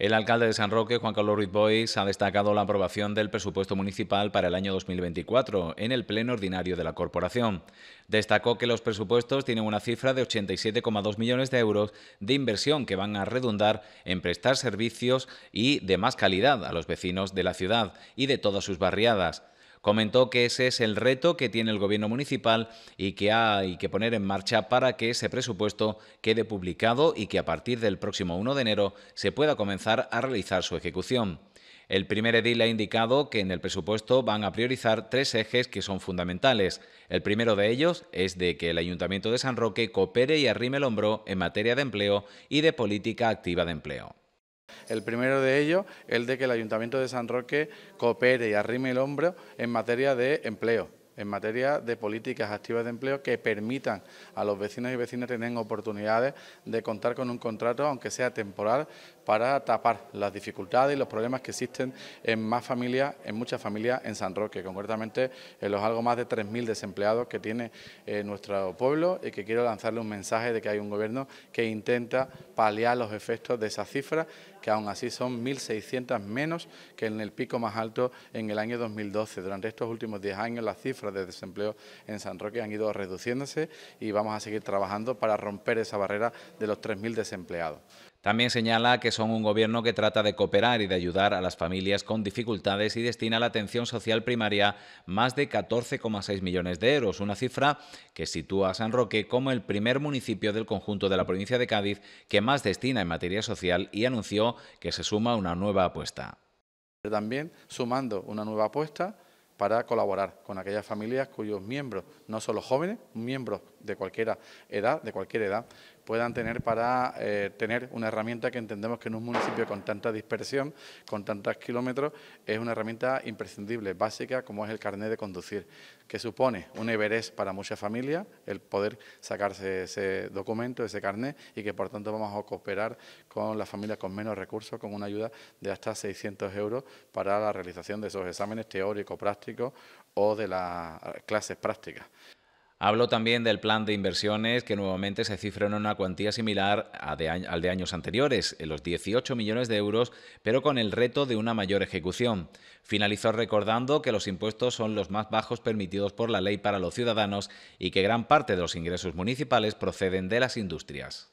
El alcalde de San Roque, Juan Carlos Ruiz Boys, ha destacado la aprobación del presupuesto municipal para el año 2024 en el Pleno Ordinario de la Corporación. Destacó que los presupuestos tienen una cifra de 87,2 millones de euros de inversión que van a redundar en prestar servicios y de más calidad a los vecinos de la ciudad y de todas sus barriadas. Comentó que ese es el reto que tiene el gobierno municipal y que hay que poner en marcha para que ese presupuesto quede publicado y que a partir del próximo 1 de enero se pueda comenzar a realizar su ejecución. El primer edil ha indicado que en el presupuesto van a priorizar tres ejes que son fundamentales. El primero de ellos es de que el Ayuntamiento de San Roque coopere y arrime el hombro en materia de empleo y de política activa de empleo. El primero de ellos, el de que el Ayuntamiento de San Roque coopere y arrime el hombro en materia de empleo en materia de políticas activas de empleo que permitan a los vecinos y vecinas tener oportunidades de contar con un contrato, aunque sea temporal, para tapar las dificultades y los problemas que existen en más familias, en muchas familias en San Roque, concretamente en los algo más de 3.000 desempleados que tiene eh, nuestro pueblo y que quiero lanzarle un mensaje de que hay un gobierno que intenta paliar los efectos de esas cifras que aún así son 1.600 menos que en el pico más alto en el año 2012. Durante estos últimos 10 años las cifras de desempleo en San Roque han ido reduciéndose y vamos a seguir trabajando para romper esa barrera de los 3.000 desempleados. También señala que son un gobierno que trata de cooperar y de ayudar a las familias con dificultades y destina a la atención social primaria más de 14,6 millones de euros, una cifra que sitúa a San Roque como el primer municipio del conjunto de la provincia de Cádiz que más destina en materia social y anunció que se suma una nueva apuesta. También sumando una nueva apuesta para colaborar con aquellas familias cuyos miembros no son los jóvenes, miembros de cualquier edad, de cualquier edad, puedan tener para eh, tener una herramienta que entendemos que en un municipio con tanta dispersión, con tantos kilómetros, es una herramienta imprescindible, básica, como es el carnet de conducir, que supone un Everest para muchas familias, el poder sacarse ese documento, ese carnet, y que por tanto vamos a cooperar con las familias con menos recursos, con una ayuda de hasta 600 euros para la realización de esos exámenes teóricos, prácticos o de las clases prácticas. Habló también del plan de inversiones que nuevamente se cifra en una cuantía similar al de años anteriores, en los 18 millones de euros, pero con el reto de una mayor ejecución. Finalizó recordando que los impuestos son los más bajos permitidos por la ley para los ciudadanos y que gran parte de los ingresos municipales proceden de las industrias.